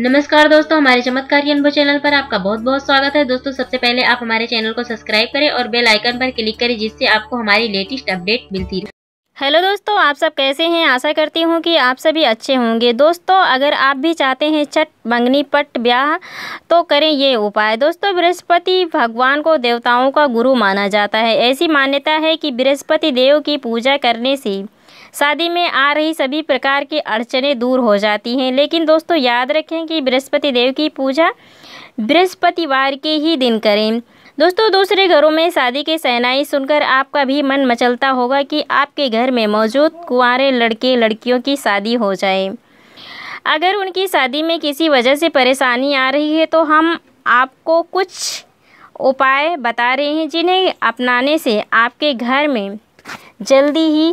नमस्कार दोस्तों हमारे चमत्कार अनुभव चैनल पर आपका बहुत बहुत स्वागत है दोस्तों सबसे पहले आप हमारे चैनल को सब्सक्राइब करें और बेल आइकन पर क्लिक करें जिससे आपको हमारी लेटेस्ट अपडेट मिलती रहे हेलो दोस्तों आप सब कैसे हैं आशा करती हूं कि आप सभी अच्छे होंगे दोस्तों अगर आप भी चाहते हैं छठ मंगनी पट ब्याह तो करें ये उपाय दोस्तों बृहस्पति भगवान को देवताओं का गुरु माना जाता है ऐसी मान्यता है कि बृहस्पति देव की पूजा करने से शादी में आ रही सभी प्रकार की अड़चने दूर हो जाती हैं लेकिन दोस्तों याद रखें कि बृहस्पति देव की पूजा बृहस्पतिवार के ही दिन करें दोस्तों दूसरे घरों में शादी के सहनाई सुनकर आपका भी मन मचलता होगा कि आपके घर में मौजूद कुंवरें लड़के लड़कियों की शादी हो जाए अगर उनकी शादी में किसी वजह से परेशानी आ रही है तो हम आपको कुछ उपाय बता रहे हैं जिन्हें अपनाने से आपके घर में जल्दी ही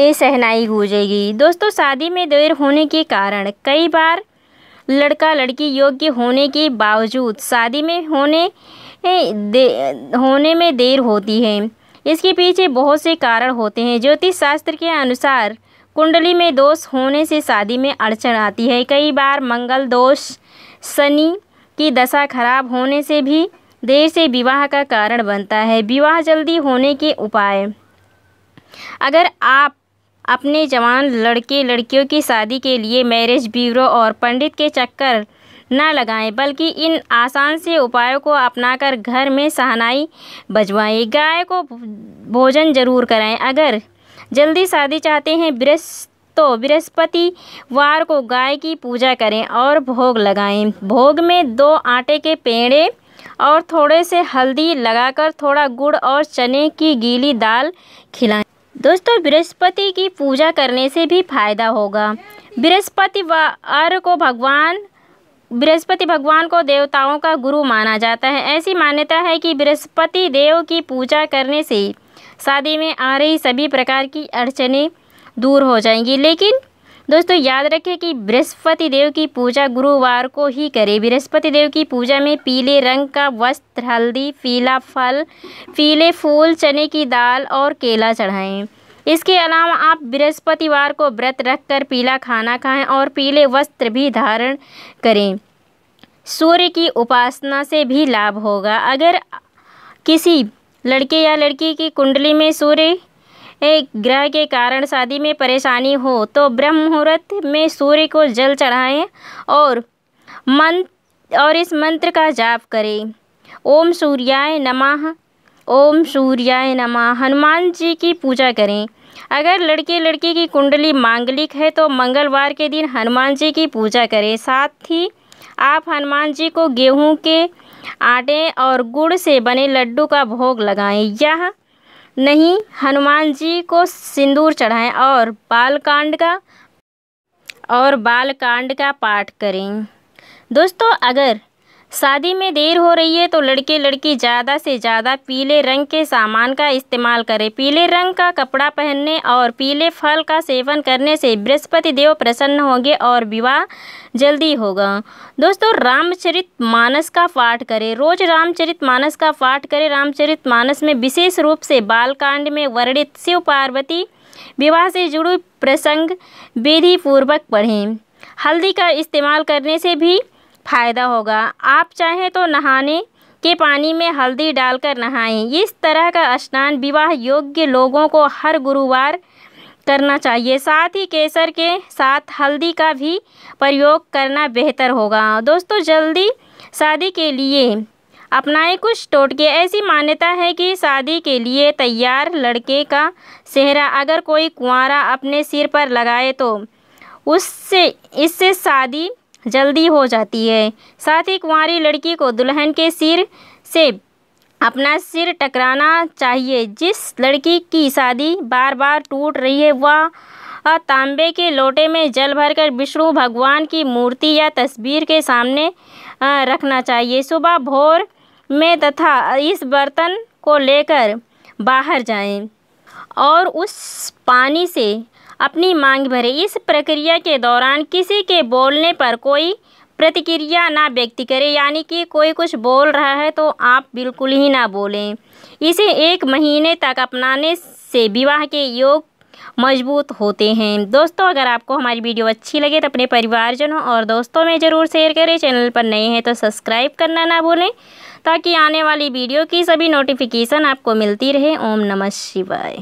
ये सहनाई जाएगी दोस्तों शादी में देर होने के कारण कई बार लड़का लड़की योग्य होने के बावजूद शादी में होने दे होने में देर होती है इसके पीछे बहुत से कारण होते हैं ज्योतिष शास्त्र के अनुसार कुंडली में दोष होने से शादी में अड़चन आती है कई बार मंगल दोष शनि की दशा खराब होने से भी देर से विवाह का कारण बनता है विवाह जल्दी होने के उपाय अगर आप अपने जवान लड़के लड़कियों की शादी के लिए मैरिज ब्यूरो और पंडित के चक्कर ना लगाएं बल्कि इन आसान से उपायों को अपनाकर घर में सहनाई बजवाएं गाय को भोजन जरूर कराएं अगर जल्दी शादी चाहते हैं बृहस् तो बृहस्पतिवार को गाय की पूजा करें और भोग लगाएं भोग में दो आटे के पेड़े और थोड़े से हल्दी लगाकर थोड़ा गुड़ और चने की गीली दाल खिलाएं दोस्तों बृहस्पति की पूजा करने से भी फायदा होगा बृहस्पतिवार को भगवान बृहस्पति भगवान को देवताओं का गुरु माना जाता है ऐसी मान्यता है कि बृहस्पति देव की पूजा करने से शादी में आ रही सभी प्रकार की अड़चने दूर हो जाएंगी लेकिन दोस्तों याद रखें कि बृहस्पति देव की पूजा गुरुवार को ही करें बृहस्पति देव की पूजा में पीले रंग का वस्त्र हल्दी पीला फल पीले फूल चने की दाल और केला चढ़ाएं इसके अलावा आप बृहस्पतिवार को व्रत रखकर पीला खाना खाएं और पीले वस्त्र भी धारण करें सूर्य की उपासना से भी लाभ होगा अगर किसी लड़के या लड़की की कुंडली में सूर्य ग्रह के कारण शादी में परेशानी हो तो ब्रह्म मुहूर्त में सूर्य को जल चढ़ाएं और मंत्र और इस मंत्र का जाप करें ओम सूर्याय नमः ओम सूर्याय नमः हनुमान जी की पूजा करें अगर लड़के लड़की की कुंडली मांगलिक है तो मंगलवार के दिन हनुमान जी की पूजा करें साथ ही आप हनुमान जी को गेहूं के आटे और गुड़ से बने लड्डू का भोग लगाएं यह नहीं हनुमान जी को सिंदूर चढ़ाएं और बालकांड का और बालकांड का पाठ करें दोस्तों अगर शादी में देर हो रही है तो लड़के लड़की ज़्यादा से ज़्यादा पीले रंग के सामान का इस्तेमाल करें पीले रंग का कपड़ा पहनने और पीले फल का सेवन करने से बृहस्पति देव प्रसन्न होंगे और विवाह जल्दी होगा दोस्तों रामचरित मानस का पाठ करें रोज रामचरित मानस का पाठ करें रामचरित मानस में विशेष रूप से बालकांड में वर्णित शिव पार्वती विवाह से जुड़े प्रसंग विधिपूर्वक पढ़ें हल्दी का इस्तेमाल करने से भी फ़ायदा होगा आप चाहें तो नहाने के पानी में हल्दी डालकर नहाएं इस तरह का स्नान विवाह योग्य लोगों को हर गुरुवार करना चाहिए साथ ही केसर के साथ हल्दी का भी प्रयोग करना बेहतर होगा दोस्तों जल्दी शादी के लिए अपनाए कुछ टोटके ऐसी मान्यता है कि शादी के लिए तैयार लड़के का सेहरा अगर कोई कुंवारा अपने सिर पर लगाए तो उससे इससे शादी जल्दी हो जाती है साथ ही कुंवारी लड़की को दुल्हन के सिर से अपना सिर टकराना चाहिए जिस लड़की की शादी बार बार टूट रही है वह तांबे के लोटे में जल भरकर विष्णु भगवान की मूर्ति या तस्वीर के सामने रखना चाहिए सुबह भोर में तथा इस बर्तन को लेकर बाहर जाएं और उस पानी से अपनी मांग भरे इस प्रक्रिया के दौरान किसी के बोलने पर कोई प्रतिक्रिया ना व्यक्त करें यानी कि कोई कुछ बोल रहा है तो आप बिल्कुल ही ना बोलें इसे एक महीने तक अपनाने से विवाह के योग मजबूत होते हैं दोस्तों अगर आपको हमारी वीडियो अच्छी लगे तो अपने परिवारजनों और दोस्तों में ज़रूर शेयर करें चैनल पर नए हैं तो सब्सक्राइब करना ना भूलें ताकि आने वाली वीडियो की सभी नोटिफिकेशन आपको मिलती रहे ओम नमः शिवाय